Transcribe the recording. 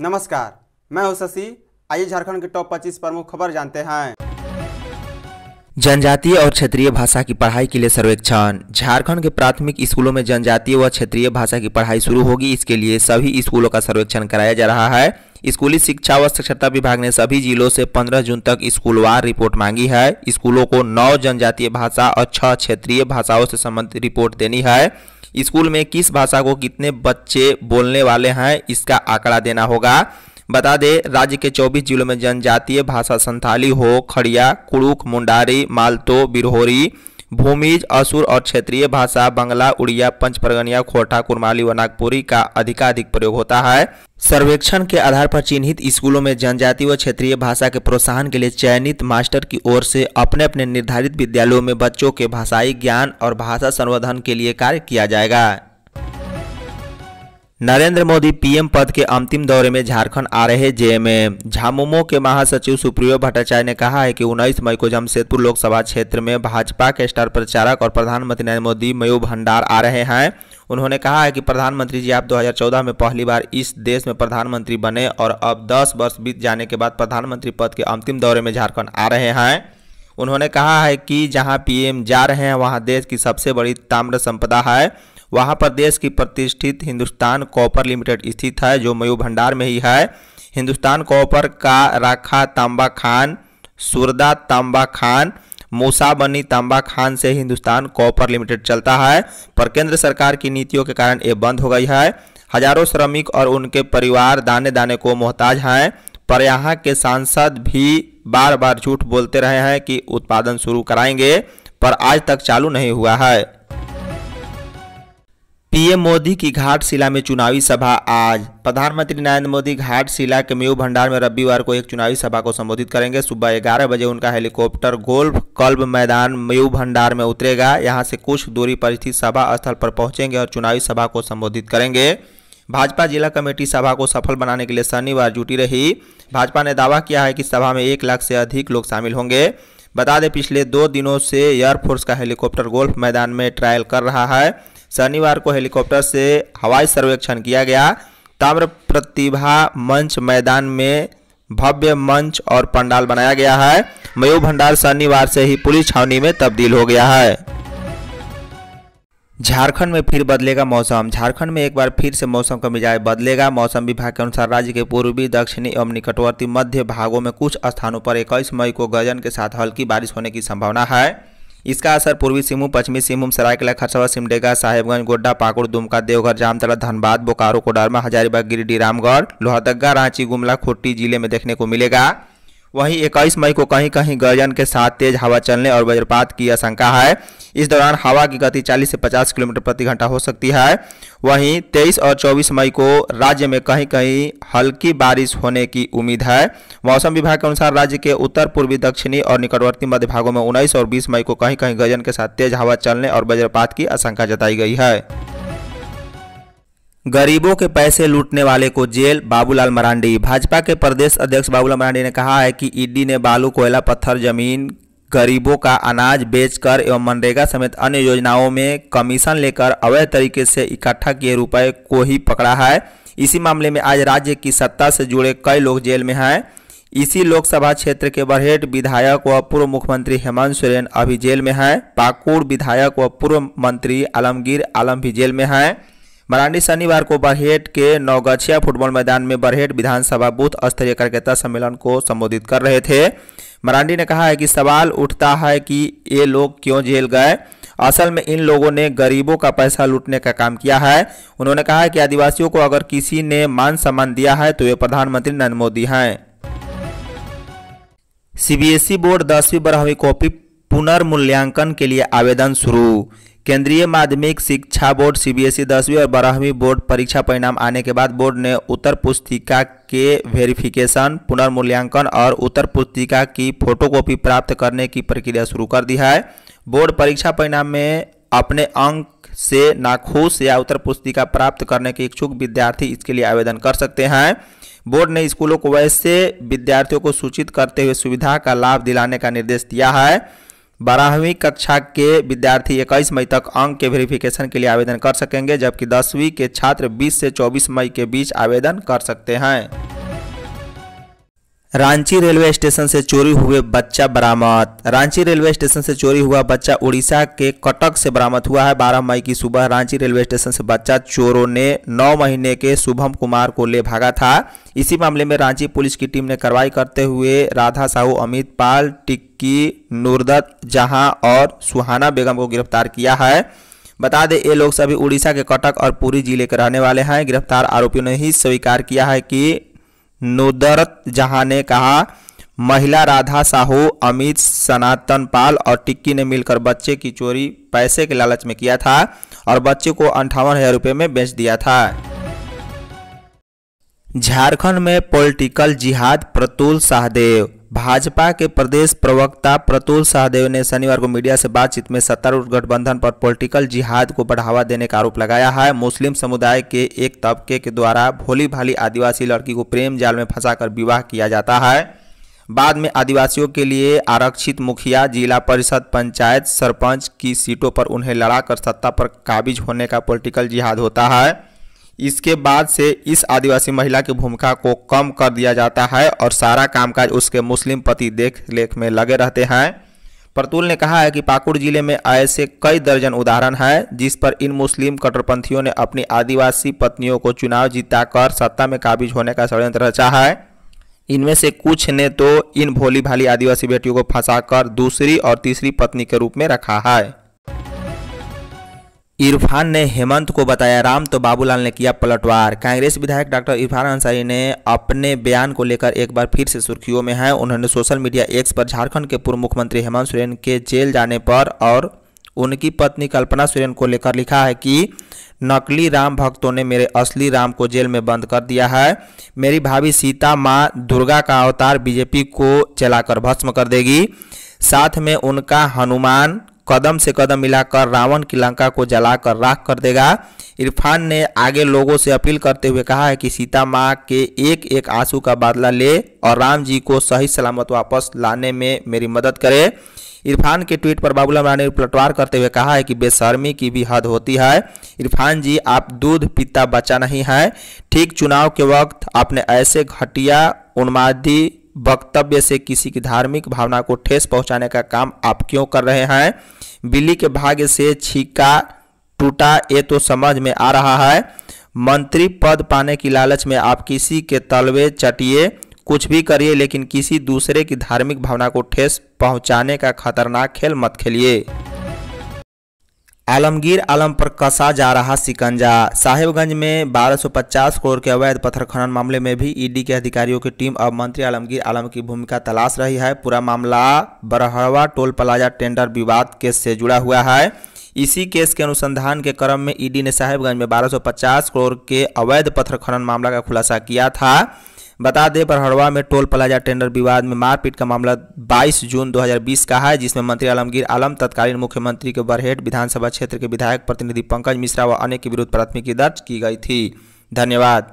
नमस्कार मैं हूं शशि आइए झारखंड के टॉप 25 प्रमुख खबर जानते हैं जनजातीय और क्षेत्रीय भाषा की पढ़ाई के लिए सर्वेक्षण झारखंड के प्राथमिक स्कूलों में जनजातीय व क्षेत्रीय भाषा की पढ़ाई शुरू होगी इसके लिए सभी स्कूलों का सर्वेक्षण कराया जा रहा है स्कूली शिक्षा व साक्षरता विभाग ने सभी जिलों से 15 जून तक स्कूलवार रिपोर्ट मांगी है स्कूलों को नौ जनजातीय भाषा और छह क्षेत्रीय भाषाओं से संबंधित रिपोर्ट देनी है स्कूल में किस भाषा को कितने बच्चे बोलने वाले हैं इसका आंकड़ा देना होगा बता दें राज्य के 24 जिलों में जनजातीय भाषा संथाली हो खड़िया कुड़ुक मुंडारी मालतो बिरहोरी भूमिज असुर और क्षेत्रीय भाषा बंगला उड़िया पंचपरगनिया खोटा कुरमाली व नागपुरी का अधिकाधिक प्रयोग होता है सर्वेक्षण के आधार पर चिन्हित स्कूलों में जनजाति व क्षेत्रीय भाषा के प्रोत्साहन के लिए चयनित मास्टर की ओर से अपने अपने निर्धारित विद्यालयों में बच्चों के भाषाई ज्ञान और भाषा संवर्धन के लिए कार्य किया जाएगा नरेंद्र मोदी पीएम पद के अंतिम दौरे में झारखंड आ रहे जेएमए झामुमो के महासचिव सुप्रियो भट्टाचार्य ने कहा है कि 19 मई को जमशेदपुर लोकसभा क्षेत्र में भाजपा के स्टार प्रचारक और प्रधानमंत्री नरेंद्र मोदी मयू भंडार आ रहे हैं उन्होंने कहा है कि प्रधानमंत्री जी आप 2014 में पहली बार इस देश में प्रधानमंत्री बने और अब दस वर्ष बीत जाने के बाद प्रधानमंत्री पद के अंतिम दौरे में झारखंड आ रहे हैं उन्होंने कहा है कि जहाँ पी जा रहे हैं वहाँ देश की सबसे बड़ी ताम्र संपदा है वहाँ पर देश की प्रतिष्ठित हिंदुस्तान कॉपर लिमिटेड स्थित है जो मयू भंडार में ही है हिंदुस्तान कॉपर का राखा तांबा खान सुरदा तांबा खान मूसाबनी तांबा खान से हिंदुस्तान कॉपर लिमिटेड चलता है पर केंद्र सरकार की नीतियों के कारण ये बंद हो गई है हजारों श्रमिक और उनके परिवार दाने दाने को मोहताज हैं पर यहाँ के सांसद भी बार बार झूठ बोलते रहे हैं कि उत्पादन शुरू कराएंगे पर आज तक चालू नहीं हुआ है पीएम मोदी की घाटशिला में चुनावी सभा आज प्रधानमंत्री नरेंद्र मोदी घाटशिला के मेयू भंडार में रविवार को एक चुनावी सभा को संबोधित करेंगे सुबह ग्यारह बजे उनका हेलीकॉप्टर गोल्फ क्लब मैदान मेयू भंडार में उतरेगा यहां से कुछ दूरी पर स्थित सभा स्थल पर पहुंचेंगे और चुनावी सभा को संबोधित करेंगे भाजपा जिला कमेटी सभा को सफल बनाने के लिए शनिवार जुटी रही भाजपा ने दावा किया है कि सभा में एक लाख से अधिक लोग शामिल होंगे बता दें पिछले दो दिनों से एयरफोर्स का हेलीकॉप्टर गोल्फ मैदान में ट्रायल कर रहा है शनिवार को हेलीकॉप्टर से हवाई सर्वेक्षण किया गया ताम्र प्रतिभा मंच मैदान में भव्य मंच और पंडाल बनाया गया है मयू भंडार शनिवार से ही पुलिस छावनी में तब्दील हो गया है झारखंड में फिर बदलेगा मौसम झारखंड में एक बार फिर से मौसम का मिजाज बदलेगा मौसम विभाग के अनुसार राज्य के पूर्वी दक्षिणी एवं निकटवर्ती मध्य भागों में कुछ स्थानों पर इक्कीस मई को गजन के साथ हल्की बारिश होने की संभावना है इसका असर पूर्वी सिंहभूम पश्चिमी सिंहभूम सरायकला खरसवा सिमडेगा साहेबगंज गोड्डा पाकुड़ दुमका देवघर जामतला धनबाद बोकारो कोडरमा हजारीबाग गिरिडीह रामगढ़ लोहरदगा रांची गुमला खुट्टी जिले में देखने को मिलेगा वहीं इक्कीस मई को कहीं कहीं गर्जन के साथ तेज हवा चलने और वज्रपात की आशंका है इस दौरान हवा की गति 40 से 50 किलोमीटर प्रति घंटा हो सकती है वहीं 23 और 24 मई को राज्य में कहीं कहीं हल्की बारिश होने की उम्मीद है मौसम विभाग के अनुसार राज्य के उत्तर पूर्वी दक्षिणी और निकटवर्ती मध्य भागों में उन्नीस और बीस मई को कहीं कहीं गर्जन के साथ तेज हवा चलने और वज्रपात की आशंका जताई गई है गरीबों के पैसे लूटने वाले को जेल बाबूलाल मरांडी भाजपा के प्रदेश अध्यक्ष बाबूलाल मरांडी ने कहा है कि ईडी ने बालू कोयला पत्थर जमीन गरीबों का अनाज बेचकर एवं मनरेगा समेत अन्य योजनाओं में कमीशन लेकर अवैध तरीके से इकट्ठा किए रुपए को ही पकड़ा है इसी मामले में आज राज्य की सत्ता से जुड़े कई लोग जेल में हैं इसी लोकसभा क्षेत्र के बरहेट विधायक व पूर्व मुख्यमंत्री हेमंत सोरेन अभी जेल में हैं पाकुड़ विधायक व पूर्व मंत्री आलमगीर आलम भी जेल में हैं मरांडी शनिवार को बरहेट के नौगछिया फुटबॉल मैदान में बरहेट विधानसभा बूथ स्तरीय कार्यकर्ता सम्मेलन को संबोधित कर रहे थे मरांडी ने कहा है कि सवाल उठता है कि ये लोग क्यों जेल गए असल में इन लोगों ने गरीबों का पैसा लूटने का काम किया है उन्होंने कहा है कि आदिवासियों को अगर किसी ने मान सम्मान दिया है तो वे प्रधानमंत्री नरेंद्र मोदी हैं सीबीएसई बोर्ड दसवीं बारहवीं कॉपी पुनर्मूल्यांकन के लिए आवेदन शुरू केंद्रीय माध्यमिक शिक्षा बोर्ड सीबीएसई e दसवीं और बारहवीं बोर्ड परीक्षा परिणाम आने के बाद बोर्ड ने उत्तर पुस्तिका के वेरिफिकेशन पुनर्मूल्यांकन और उत्तर पुस्तिका की फोटोकॉपी प्राप्त करने की प्रक्रिया शुरू कर दी है बोर्ड परीक्षा परिणाम में अपने अंक से नाखुश या उत्तर पुस्तिका प्राप्त करने के इच्छुक विद्यार्थी इसके लिए आवेदन कर सकते हैं बोर्ड ने स्कूलों को वैसे विद्यार्थियों को सूचित करते हुए सुविधा का लाभ दिलाने का निर्देश दिया है बारहवीं कक्षा के विद्यार्थी 21 मई तक अंक के वेरिफिकेशन के लिए आवेदन कर सकेंगे जबकि दसवीं के छात्र 20 से 24 मई के बीच आवेदन कर सकते हैं रांची रेलवे स्टेशन से चोरी हुए बच्चा बरामद रांची रेलवे स्टेशन से चोरी हुआ बच्चा उड़ीसा के कटक से बरामद हुआ है 12 मई की सुबह रांची रेलवे स्टेशन से बच्चा चोरों ने 9 महीने के शुभम कुमार को ले भागा था इसी मामले में रांची पुलिस की टीम ने कार्रवाई करते हुए राधा साहू अमित पाल टिक्की नूरदत्त जहां और सुहाना बेगम को गिरफ्तार किया है बता दें ये लोग सभी उड़ीसा के कटक और पूरी जिले के रहने वाले हैं गिरफ्तार आरोपियों ने ही स्वीकार किया है कि नोदरत जहां ने कहा महिला राधा साहू अमित सनातन पाल और टिक्की ने मिलकर बच्चे की चोरी पैसे के लालच में किया था और बच्चे को अंठावन हज़ार रुपये में बेच दिया था झारखंड में पॉलिटिकल जिहाद प्रतुल सहदेव भाजपा के प्रदेश प्रवक्ता प्रतुल सहदेव ने शनिवार को मीडिया से बातचीत में सत्तारूढ़ गठबंधन पर पॉलिटिकल जिहाद को बढ़ावा देने का आरोप लगाया है मुस्लिम समुदाय के एक तबके के द्वारा भोली भाली आदिवासी लड़की को प्रेम जाल में फंसाकर विवाह किया जाता है बाद में आदिवासियों के लिए आरक्षित मुखिया जिला परिषद पंचायत सरपंच की सीटों पर उन्हें लड़ाकर सत्ता पर काबिज होने का पॉलिटिकल जिहाद होता है इसके बाद से इस आदिवासी महिला की भूमिका को कम कर दिया जाता है और सारा कामकाज उसके मुस्लिम पति देख लेख में लगे रहते हैं परतुल ने कहा है कि पाकुड़ जिले में ऐसे कई दर्जन उदाहरण हैं जिस पर इन मुस्लिम कट्टरपंथियों ने अपनी आदिवासी पत्नियों को चुनाव जिताकर सत्ता में काबिज होने का षडयंत्र रचा है इनमें से कुछ ने तो इन भोली भाली आदिवासी बेटियों को फंसाकर दूसरी और तीसरी पत्नी के रूप में रखा है इरफान ने हेमंत को बताया राम तो बाबूलाल ने किया पलटवार कांग्रेस विधायक डॉक्टर इरफान अंसारी ने अपने बयान को लेकर एक बार फिर से सुर्खियों में हैं उन्होंने सोशल मीडिया एक्स पर झारखंड के पूर्व मुख्यमंत्री हेमंत सोरेन के जेल जाने पर और उनकी पत्नी कल्पना सोरेन को लेकर लिखा है कि नकली राम भक्तों ने मेरे असली राम को जेल में बंद कर दिया है मेरी भाभी सीता माँ दुर्गा का अवतार बीजेपी को चलाकर भस्म कर देगी साथ में उनका हनुमान कदम से कदम मिलाकर रावण की लंका को जलाकर राख कर देगा इरफान ने आगे लोगों से अपील करते हुए कहा है कि सीता माँ के एक एक आंसू का बदला ले और राम जी को सही सलामत वापस लाने में मेरी मदद करे इरफान के ट्वीट पर बाबूलाम राणा ने पलटवार करते हुए कहा है कि बेशर्मी की भी हद होती है इरफान जी आप दूध पीता बचा नहीं है ठीक चुनाव के वक्त आपने ऐसे घटिया उन्मादी वक्तव्य से किसी की धार्मिक भावना को ठेस पहुंचाने का काम आप क्यों कर रहे हैं बिल्ली के भाग्य से छीका टूटा ये तो समझ में आ रहा है मंत्री पद पाने की लालच में आप किसी के तलवे चटिए कुछ भी करिए लेकिन किसी दूसरे की धार्मिक भावना को ठेस पहुंचाने का खतरनाक खेल मत खेलिए आलमगीर आलम पर कसा जा रहा सिकंजा साहिबगंज में 1250 करोड़ के अवैध पत्थर खनन मामले में भी ईडी के अधिकारियों की टीम अब मंत्री आलमगीर आलम की भूमिका तलाश रही है पूरा मामला बरहवा टोल प्लाजा टेंडर विवाद केस से जुड़ा हुआ है इसी केस के अनुसंधान के क्रम में ईडी ने साहिबगंज में 1250 करोड़ के अवैध पत्थर खनन मामला का खुलासा किया था बता दें बरहड़वा में टोल प्लाजा टेंडर विवाद में मारपीट का मामला 22 जून 2020 का है जिसमें मंत्री आलमगीर आलम तत्कालीन मुख्यमंत्री के बरहेट विधानसभा क्षेत्र के विधायक प्रतिनिधि पंकज मिश्रा व अन्य के विरुद्ध प्राथमिकी दर्ज की गई थी धन्यवाद